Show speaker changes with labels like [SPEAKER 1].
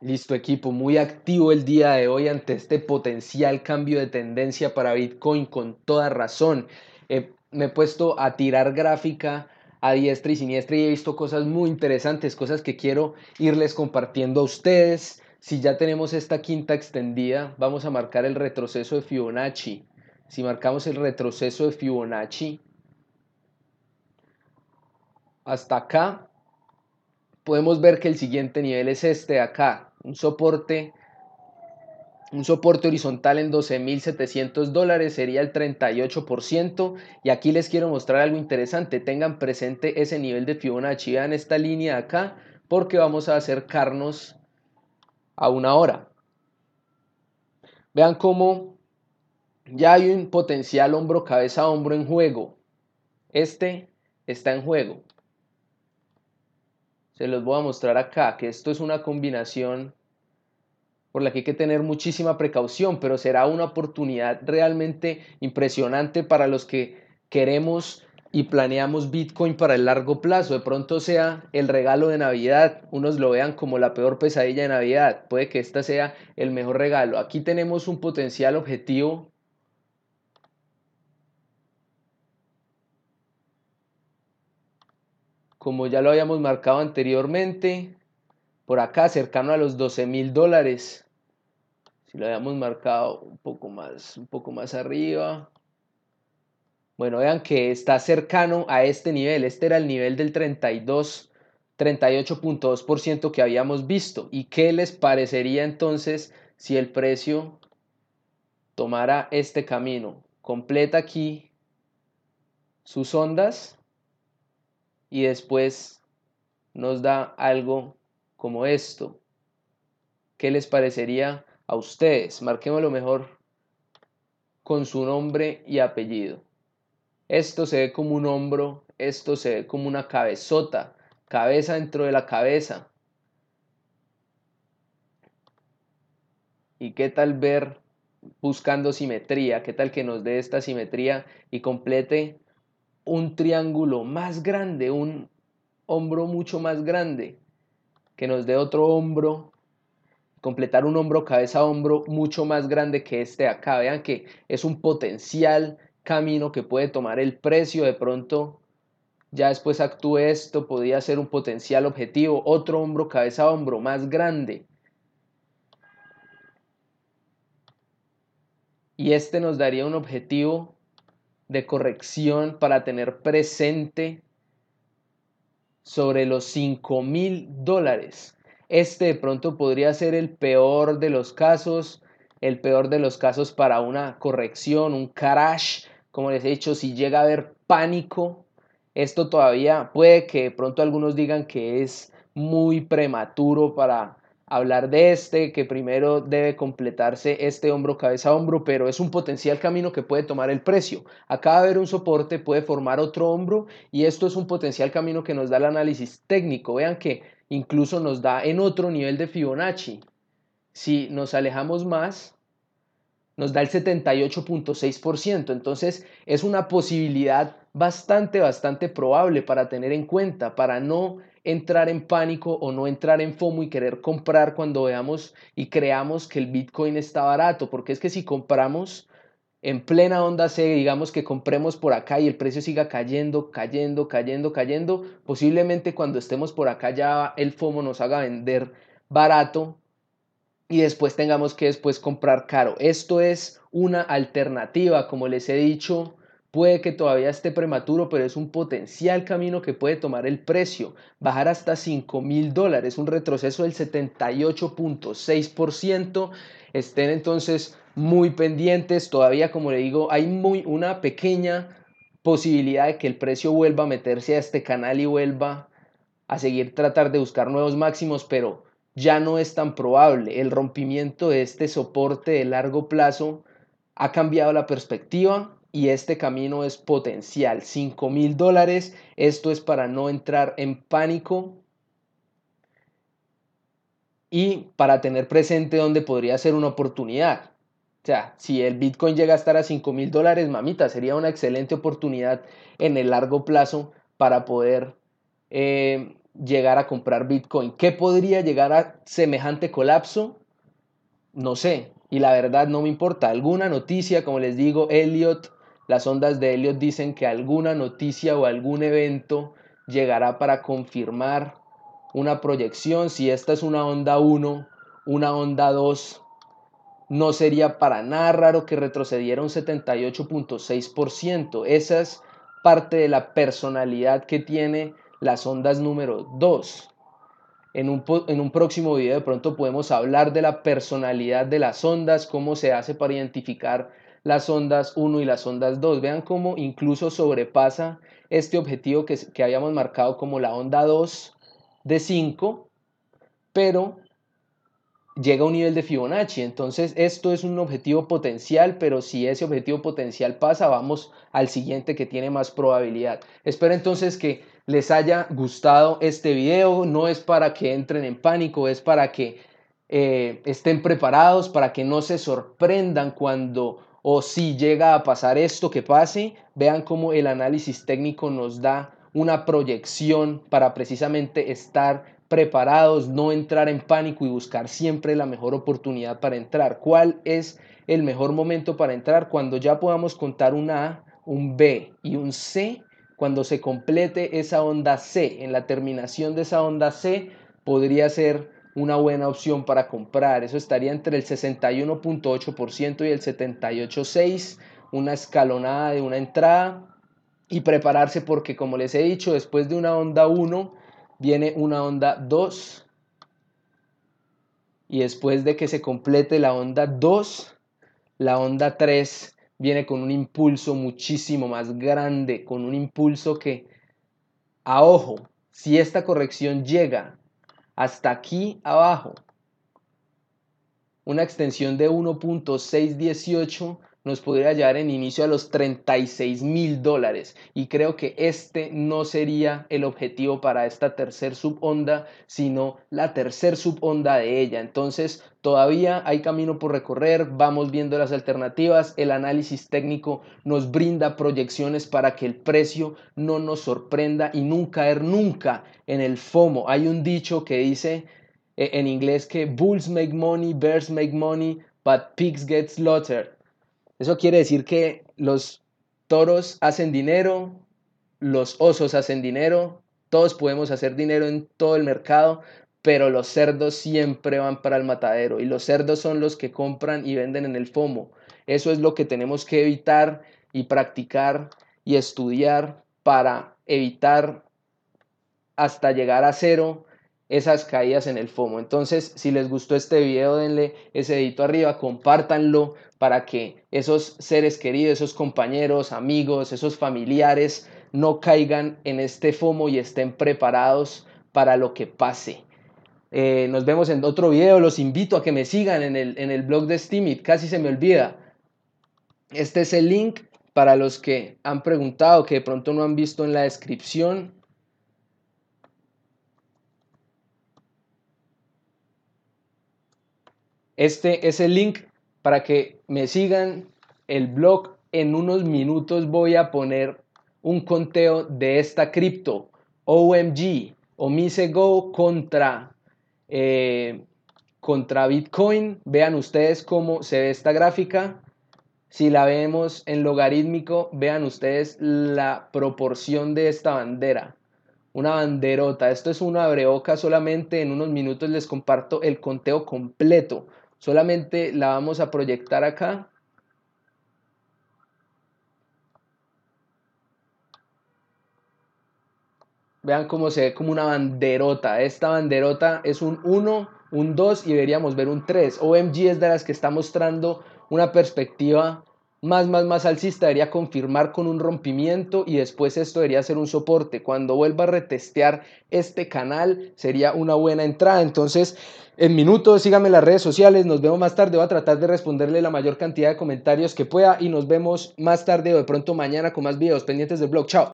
[SPEAKER 1] Listo equipo, muy activo el día de hoy ante este potencial cambio de tendencia para Bitcoin con toda razón. Eh, me he puesto a tirar gráfica a diestra y siniestra y he visto cosas muy interesantes, cosas que quiero irles compartiendo a ustedes. Si ya tenemos esta quinta extendida, vamos a marcar el retroceso de Fibonacci. Si marcamos el retroceso de Fibonacci hasta acá, podemos ver que el siguiente nivel es este de acá, un soporte, un soporte horizontal en 12.700 dólares sería el 38%. Y aquí les quiero mostrar algo interesante. Tengan presente ese nivel de Fibonacci en esta línea acá porque vamos a acercarnos a una hora. Vean cómo ya hay un potencial hombro cabeza hombro en juego. Este está en juego. Se los voy a mostrar acá que esto es una combinación por la que hay que tener muchísima precaución, pero será una oportunidad realmente impresionante para los que queremos y planeamos Bitcoin para el largo plazo. De pronto sea el regalo de Navidad, unos lo vean como la peor pesadilla de Navidad, puede que esta sea el mejor regalo. Aquí tenemos un potencial objetivo. Como ya lo habíamos marcado anteriormente, por acá cercano a los 12 mil dólares. Si lo habíamos marcado un poco más, un poco más arriba. Bueno, vean que está cercano a este nivel. Este era el nivel del 32, 38.2% que habíamos visto. ¿Y qué les parecería entonces si el precio tomara este camino? Completa aquí sus ondas y después nos da algo como esto. ¿Qué les parecería a ustedes, marquemos lo mejor con su nombre y apellido. Esto se ve como un hombro, esto se ve como una cabezota, cabeza dentro de la cabeza. ¿Y qué tal ver buscando simetría? ¿Qué tal que nos dé esta simetría y complete un triángulo más grande, un hombro mucho más grande? Que nos dé otro hombro completar un hombro cabeza a hombro mucho más grande que este acá. Vean que es un potencial camino que puede tomar el precio. De pronto, ya después actúe esto, podría ser un potencial objetivo. Otro hombro cabeza a hombro más grande. Y este nos daría un objetivo de corrección para tener presente sobre los 5 mil dólares. Este de pronto podría ser el peor de los casos, el peor de los casos para una corrección, un crash, como les he dicho, si llega a haber pánico, esto todavía puede que de pronto algunos digan que es muy prematuro para hablar de este, que primero debe completarse este hombro cabeza a hombro, pero es un potencial camino que puede tomar el precio. Acá va a haber un soporte, puede formar otro hombro y esto es un potencial camino que nos da el análisis técnico. Vean que incluso nos da en otro nivel de Fibonacci. Si nos alejamos más, nos da el 78.6%. Entonces es una posibilidad bastante, bastante probable para tener en cuenta, para no entrar en pánico o no entrar en FOMO y querer comprar cuando veamos y creamos que el Bitcoin está barato, porque es que si compramos en plena onda C, digamos que compremos por acá y el precio siga cayendo, cayendo, cayendo, cayendo, posiblemente cuando estemos por acá ya el FOMO nos haga vender barato y después tengamos que después comprar caro. Esto es una alternativa, como les he dicho, puede que todavía esté prematuro, pero es un potencial camino que puede tomar el precio, bajar hasta 5 mil dólares, un retroceso del 78.6%. Estén entonces muy pendientes. Todavía, como le digo, hay muy, una pequeña posibilidad de que el precio vuelva a meterse a este canal y vuelva a seguir tratar de buscar nuevos máximos, pero ya no es tan probable. El rompimiento de este soporte de largo plazo ha cambiado la perspectiva y este camino es potencial. 5 mil dólares, esto es para no entrar en pánico y para tener presente donde podría ser una oportunidad. O sea, si el Bitcoin llega a estar a 5 mil dólares, mamita, sería una excelente oportunidad en el largo plazo para poder eh, llegar a comprar Bitcoin. ¿Qué podría llegar a semejante colapso? No sé. Y la verdad no me importa. Alguna noticia, como les digo, Elliot, las ondas de Elliot dicen que alguna noticia o algún evento llegará para confirmar una proyección. Si esta es una onda 1, una onda 2, no sería para nada raro que retrocediera un 78.6%. Esa es parte de la personalidad que tiene las ondas número 2. En un, en un, próximo video de pronto podemos hablar de la personalidad de las ondas, cómo se hace para identificar las ondas 1 y las ondas 2. Vean cómo incluso sobrepasa este objetivo que, que habíamos marcado como la onda 2 de 5, pero llega a un nivel de Fibonacci. Entonces, esto es un objetivo potencial, pero si ese objetivo potencial pasa, vamos al siguiente que tiene más probabilidad. Espero entonces que les haya gustado este video. No es para que entren en pánico, es para que eh, estén preparados, para que no se sorprendan cuando o si llega a pasar esto que pase. Vean cómo el análisis técnico nos da una proyección para precisamente estar preparados, no entrar en pánico y buscar siempre la mejor oportunidad para entrar. ¿Cuál es el mejor momento para entrar? Cuando ya podamos contar un A, un B y un C, cuando se complete esa onda C, en la terminación de esa onda C podría ser una buena opción para comprar. Eso estaría entre el 61.8% y el 78.6%, una escalonada de una entrada y prepararse porque como les he dicho, después de una onda 1, viene una onda 2 y después de que se complete la onda 2, la onda 3 viene con un impulso muchísimo más grande, con un impulso que, a ojo, si esta corrección llega hasta aquí abajo, una extensión de 1.618 nos pudiera llevar en inicio a los 36 mil dólares y creo que este no sería el objetivo para esta tercer subonda sino la tercer subonda de ella entonces todavía hay camino por recorrer vamos viendo las alternativas el análisis técnico nos brinda proyecciones para que el precio no nos sorprenda y nunca caer nunca en el FOMO hay un dicho que dice eh, en inglés que bulls make money bears make money but pigs get slaughtered eso quiere decir que los toros hacen dinero, los osos hacen dinero, todos podemos hacer dinero en todo el mercado, pero los cerdos siempre van para el matadero y los cerdos son los que compran y venden en el FOMO. Eso es lo que tenemos que evitar y practicar y estudiar para evitar hasta llegar a cero esas caídas en el FOMO. Entonces, si les gustó este video, denle ese dedito arriba, compártanlo para que esos seres queridos, esos compañeros, amigos, esos familiares no caigan en este FOMO y estén preparados para lo que pase. Eh, nos vemos en otro video. Los invito a que me sigan en el, en el blog de Steamit. Casi se me olvida. Este es el link para los que han preguntado, que de pronto no han visto en la descripción. Este es el link para que me sigan el blog. En unos minutos voy a poner un conteo de esta cripto, OMG, o contra, eh, contra Bitcoin. Vean ustedes cómo se ve esta gráfica. Si la vemos en logarítmico, vean ustedes la proporción de esta bandera. Una banderota. Esto es una breoca solamente. En unos minutos les comparto el conteo completo. Solamente la vamos a proyectar acá. Vean cómo se ve como una banderota. Esta banderota es un 1, un 2 y deberíamos ver un 3. OMG es de las que está mostrando una perspectiva más, más, más alcista debería confirmar con un rompimiento y después esto debería ser un soporte. Cuando vuelva a retestear este canal sería una buena entrada. Entonces, en minutos, síganme en las redes sociales, nos vemos más tarde, voy a tratar de responderle la mayor cantidad de comentarios que pueda y nos vemos más tarde o de pronto mañana con más videos pendientes del blog. Chao.